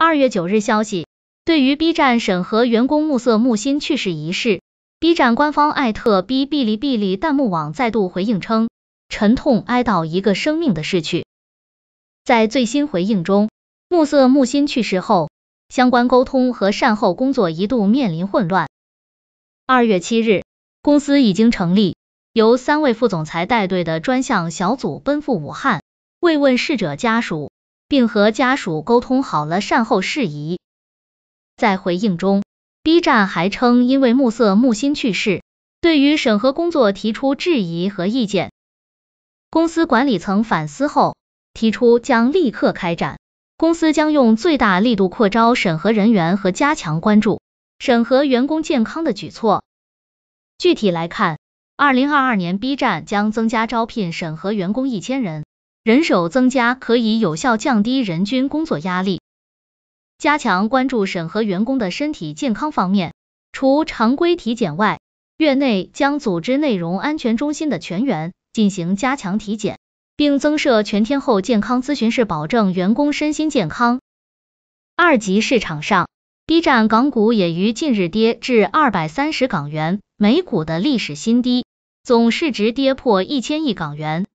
二月九日消息，对于 B 站审核员工暮色木心去世一事，B 站官方艾特 B 哔哩哔哩弹幕网再度回应称，沉痛哀悼一个生命的逝去。在最新回应中，暮色木心去世后，相关沟通和善后工作一度面临混乱。二月七日，公司已经成立由三位副总裁带队的专项小组奔赴武汉慰问逝者家属。并和家属沟通好了善后事宜。在回应中，B 站还称，因为暮色木心去世，对于审核工作提出质疑和意见。公司管理层反思后，提出将立刻开展，公司将用最大力度扩招审核人员和加强关注审核员工健康的举措。具体来看，二零二二年 B 站将增加招聘审核员工一千人。人手增加可以有效降低人均工作压力，加强关注审核员工的身体健康方面。除常规体检外，月内将组织内容安全中心的全员进行加强体检，并增设全天候健康咨询室，保证员工身心健康。二级市场上，B 站港股也于近日跌至二百三十港元每股的历史新低，总市值跌破一千亿港元。